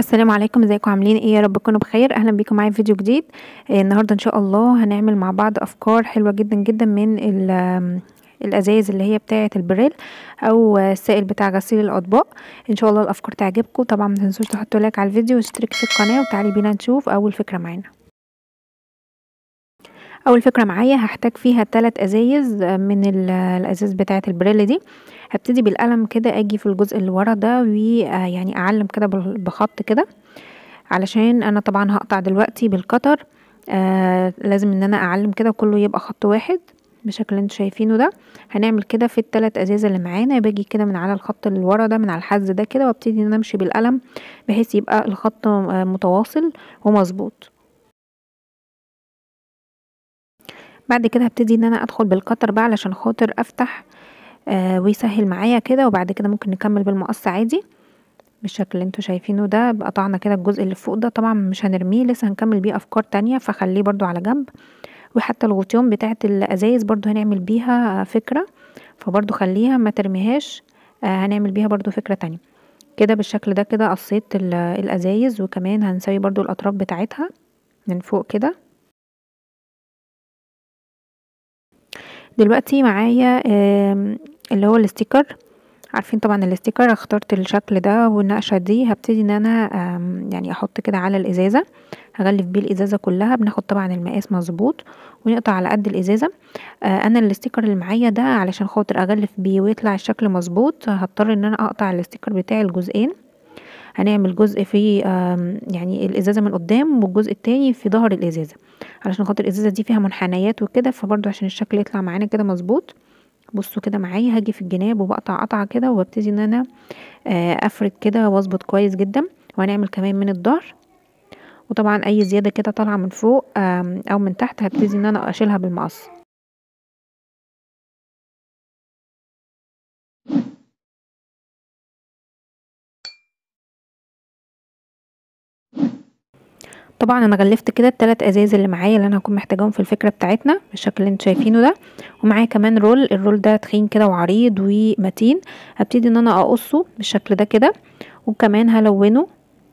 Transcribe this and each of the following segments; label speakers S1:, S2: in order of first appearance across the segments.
S1: السلام عليكم ازيكم عاملين ايه يا رب تكونوا بخير اهلا بيكم معايا في فيديو جديد آه، النهارده ان شاء الله هنعمل مع بعض افكار حلوه جدا جدا من الازايز اللي هي بتاعه البريل او السائل بتاع غسيل الاطباق ان شاء الله الافكار تعجبكم طبعا ما تنسوش تحطوا لايك على الفيديو واشتركوا في القناه وتعالي بينا نشوف اول فكره معانا اول فكره معايا هحتاج فيها تلات ازايز آه، من الازاز بتاعه البريل دي هبتدي بالقلم كده اجي في الجزء اللي ورا ده ويعني آه، اعلم كده بخط كده علشان انا طبعا هقطع دلوقتي بالقطر آه لازم ان انا اعلم كده كله يبقى خط واحد بالشكل انتوا شايفينه ده هنعمل كده في التلات ازاز اللي معانا باجي كده من على الخط اللي ورا ده من على الحز ده كده وابتدي ان انا امشي بالقلم بحيث يبقى الخط آه، متواصل ومظبوط بعد كده هبتدي ان انا ادخل بالقطر بقى علشان خاطر افتح آه ويسهل معايا كده وبعد كده ممكن نكمل بالمقص عادي بالشكل اللي انتوا شايفينه ده قطعنا كده الجزء اللي فوق ده طبعا مش هنرميه لسه هنكمل بيه افكار تانية فخليه برضو على جنب وحتى الغطيان بتاعة الازايز برضو هنعمل بيها فكرة فبرضو خليها ما ترميهاش آه هنعمل بيها برضو فكرة تانية كده بالشكل ده كده قصيت الازايز وكمان هنسوي برضو الاطراف بتاعتها من فوق كده دلوقتي معايا اللي هو الاستيكر عارفين طبعا الاستيكر اخترت الشكل ده والنقشه دي هبتدي ان انا يعني احط كده على الازازه هغلف بيه الازازه كلها بناخد طبعا المقاس مظبوط ونقطع على قد الازازه آه، انا الاستيكر اللي معايا ده علشان خاطر اغلف بيه ويطلع الشكل مظبوط هضطر ان انا اقطع الاستيكر بتاعي لجزئين هنعمل جزء في يعني الازازه من قدام والجزء التاني في ظهر الازازه علشان خاطر الازازه دي فيها منحنيات وكده فبرضو عشان الشكل يطلع معانا كده مظبوط بصوا كده معايا هاجي في الجناب وبقطع قطعه كده وابتدي ان انا آه، افرد كده واظبط كويس جدا وهنعمل كمان من الظهر وطبعا اي زياده كده طالعه من فوق او من تحت هبتدي ان انا اشيلها بالمقص طبعا انا غلفت كده التلات ازاز اللي معايا اللي انا هكون محتاجاهم في الفكره بتاعتنا بالشكل اللي انتوا شايفينه ده ومعايا كمان رول الرول ده تخين كده وعريض ومتين هبتدي ان انا اقصه بالشكل ده كده وكمان هلونه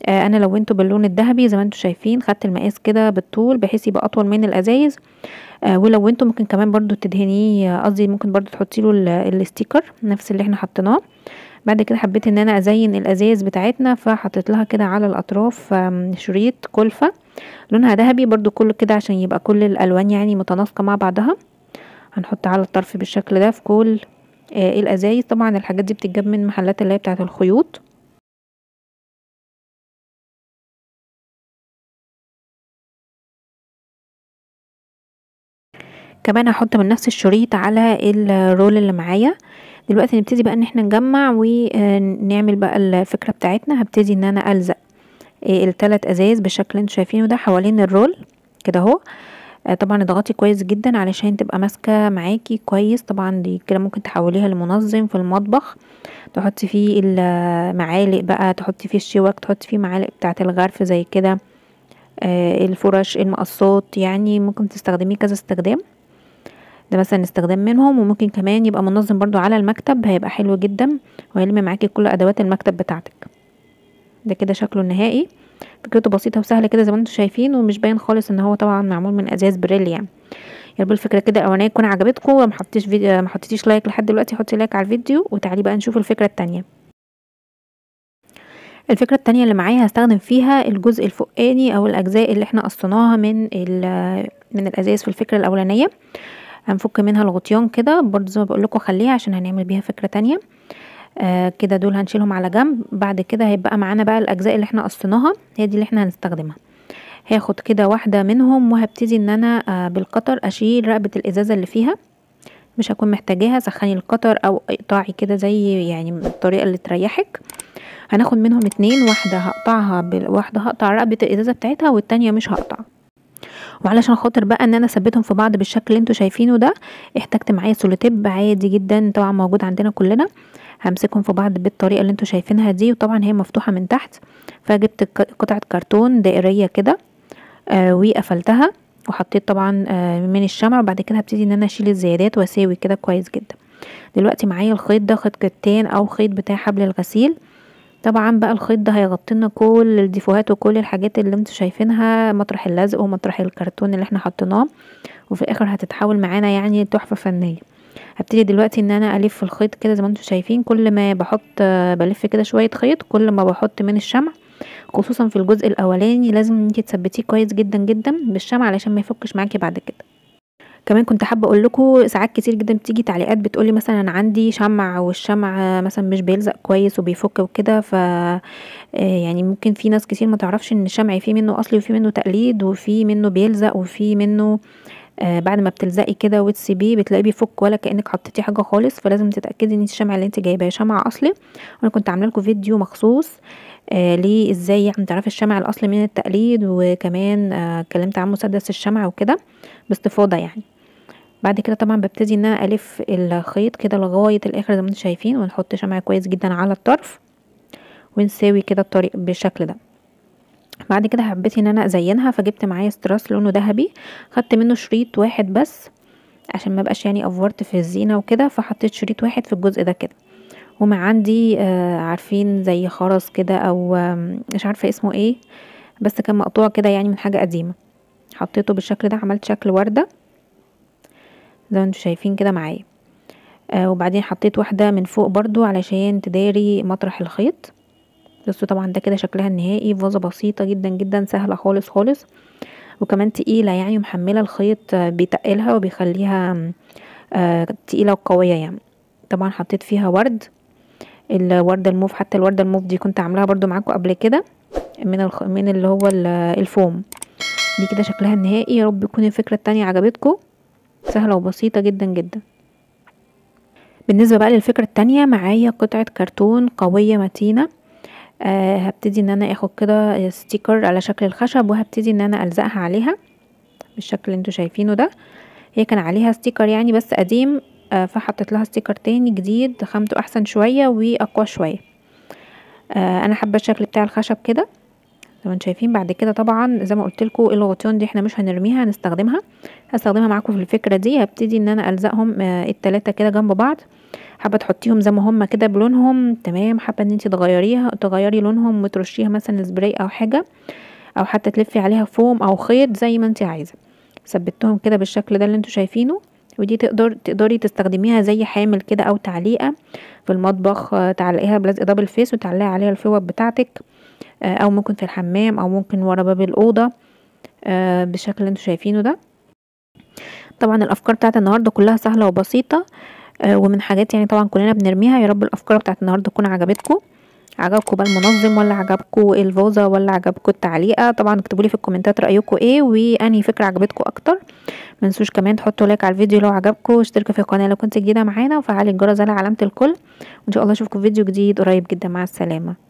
S1: آه انا لونته باللون الذهبي زي ما انتم شايفين خدت المقاس كده بالطول بحيث يبقى اطول من الازايز آه ولونته ممكن كمان برضو تدهنيه قصدي ممكن برضو تحطي له نفس اللي احنا حطيناه بعد كده حبيت ان انا ازين الازايز بتاعتنا فحطيت لها كده على الاطراف شريط كلفة لونها ذهبي برضو كله كده عشان يبقى كل الالوان يعني متناسقة مع بعضها هنحط على الطرف بالشكل ده في كل آه الازايز طبعا الحاجات دي بتتجاب من محلات اللي هي بتاعت الخيوط كمان هحط من نفس الشريط على الرول اللي معايا دلوقتي نبتدي بقى ان احنا نجمع ونعمل آه، بقى الفكرة بتاعتنا هبتدي ان انا الزق آه، التلات ازايز بالشكل اللي انتوا شايفينه ده حوالين الرول كده اهو آه، طبعا اضغطي كويس جدا علشان تبقى ماسكه معاكي كويس طبعا دي كده ممكن تحوليها لمنظم في المطبخ تحطي فيه المعالق بقى تحطي فيه الشوك تحطي فيه معالق بتاعه الغرف زي كده الفرش المقصات يعني ممكن تستخدميه كذا استخدام ده مثلا استخدام منهم وممكن كمان يبقى منظم برضو على المكتب هيبقى حلو جدا وهيلم معاكي كل ادوات المكتب بتاعتك ده كده شكله النهائي فكرته بسيطه وسهله كده زي ما انتم شايفين ومش باين خالص ان هو طبعا معمول من ازاز بريل يعني يا رب الفكره كده الاولانيه تكون عجبتكم وما حطيتش فيديو ما حطيتيش لايك لحد دلوقتي حطي لايك على الفيديو وتعالي بقى نشوف الفكره الثانيه الفكرة التانية اللي معايا هستخدم فيها الجزء الفوقاني او الاجزاء اللي احنا قصيناها من من الازاز في الفكرة الاولانية هنفك منها الغطيان كده برضو زي ما بقول لكم خليها عشان هنعمل بيها فكره تانية آه كده دول هنشيلهم على جنب بعد كده هيبقى معانا بقى الاجزاء اللي احنا قصيناها هي دي اللي احنا هنستخدمها هاخد كده واحده منهم وهبتدي ان انا آه بالقطر اشيل رقبه الازازه اللي فيها مش هكون محتاجاها سخني القطر او اقطعي كده زي يعني الطريقه اللي تريحك هناخد منهم اتنين واحده هقطعها واحده هقطع رقبه الازازه بتاعتها والتانيه مش هقطع وعلشان خاطر بقى ان انا ثبتهم في بعض بالشكل اللي انتوا شايفينه ده احتجت معايا سولوتيب عادي جدا طبعا موجود عندنا كلنا همسكهم في بعض بالطريقه اللي انتوا شايفينها دي وطبعا هي مفتوحه من تحت فجبت قطعه كرتون دائريه كده آه وقفلتها وحطيت طبعا آه من الشمع وبعد كده هبتدي ان انا اشيل الزيادات واساوي كده كويس جدا دلوقتي معايا الخيط ده خيط كتان او خيط بتاع حبل الغسيل طبعا بقى الخيط ده هيغطي لنا كل الديفوهات وكل الحاجات اللي انتوا شايفينها مطرح اللزق ومطرح الكرتون اللي احنا حطيناه وفي الاخر هتتحول معانا يعني تحفه فنيه هبتدي دلوقتي ان انا الف الخيط كده زي ما انتوا شايفين كل ما بحط بلف كده شويه خيط كل ما بحط من الشمع خصوصا في الجزء الاولاني لازم انت تثبتيه كويس جدا جدا بالشمع علشان ما يفكش معاكي بعد كده كمان كنت حابه اقول لكم ساعات كتير جدا بتيجي تعليقات بتقولي مثلا عندي شمع والشمع مثلا مش بيلزق كويس وبيفك وكده ف آه، يعني ممكن في ناس كتير ما تعرفش ان الشمع في منه اصلي وفي منه تقليد وفي منه بيلزق وفي منه آه، بعد ما بتلزقي كده وتسيبيه بتلاقيه بيفك ولا كانك حطيتي حاجه خالص فلازم تتاكدي ان الشمع اللي انت جايباه شمع اصلي وانا كنت عامله لكم فيديو مخصوص آه ليه ازاي يعني تعرفي الشمع الاصلي من التقليد وكمان اتكلمت آه، عن مسدس الشمع وكده باستفاضه يعني بعد كده طبعا ببتدي ان انا الف الخيط كده لغايه الاخر زي ما انتم شايفين ونحط شمع كويس جدا على الطرف ونساوي كده الطريق بالشكل ده بعد كده حبيت ان انا ازينها فجبت معايا استراس لونه ذهبي خدت منه شريط واحد بس عشان ما بقاش يعني افورت في الزينه وكده فحطيت شريط واحد في الجزء ده كده وما عندي آه عارفين زي خرز كده او آه مش عارفه اسمه ايه بس كان مقطوع كده يعني من حاجه قديمه حطيته بالشكل ده عملت شكل ورده زي ما انتوا شايفين كده معايا آه وبعدين حطيت واحده من فوق برضو علشان تداري مطرح الخيط بصوا طبعا ده كده شكلها النهائي فازه بسيطه جدا جدا سهله خالص خالص وكمان تقيله يعني محمله الخيط آه، بيتقلها وبيخليها آه تقيله وقويه يعني طبعا حطيت فيها ورد الورده الموف حتى الورده الموف دي كنت عاملاها برضو معاكم قبل كده من الخ... من اللي هو الفوم دي كده شكلها النهائي يا رب تكون الفكره التانية عجبتكم سهلة وبسيطة جدا جدا بالنسبة بقى للفكرة التانية معايا قطعة كرتون قوية متينة آه هبتدي ان انا اخد كده ستيكر على شكل الخشب وهبتدي ان انا الزقها عليها بالشكل اللي انتوا شايفينه ده هي كان عليها ستيكر يعني بس قديم آه فحطيت لها ستيكر تاني جديد خامته احسن شوية واقوى شوية آه انا حابة الشكل بتاع الخشب كده زي كمان شايفين بعد كده طبعا زي ما قلت لكم الغطيان دي احنا مش هنرميها هنستخدمها هستخدمها معاكم في الفكره دي هبتدي ان انا الزقهم آه، التلاته كده جنب بعض حابه تحطيهم زي ما هم كده بلونهم تمام حابه ان انت تغيريها تغيري لونهم وترشيها مثلا سبراي او حاجه او حتى تلفي عليها فوم او خيط زي ما انت عايزه ثبتهم كده بالشكل ده اللي انتم شايفينه ودي تقدر تقدري تستخدميها زي حامل كده او تعليقه في المطبخ آه، تعلقيها بلزق دبل فيس وتعلقي عليها الفوط بتاعتك آه، او ممكن في الحمام او ممكن ورا باب الاوضه آه، بالشكل اللي انتوا شايفينه ده طبعا الافكار بتاعت النهارده كلها سهله وبسيطه آه، ومن حاجات يعني طبعا كلنا بنرميها يا رب الافكار بتاعت النهارده تكون عجبتكم عجبكم بقى المنظم ولا عجبكم الفوزه ولا عجبكم التعليقه طبعا اكتبوا لي في الكومنتات رايكم ايه وانهي فكره عجبتكم اكتر ما تنسوش كمان تحطوا لايك على الفيديو لو عجبكم واشتركوا في القناه لو كنت جديده معانا وفعلي الجرس على علامه الكل وان شاء الله اشوفكم في فيديو جديد قريب جدا مع السلامه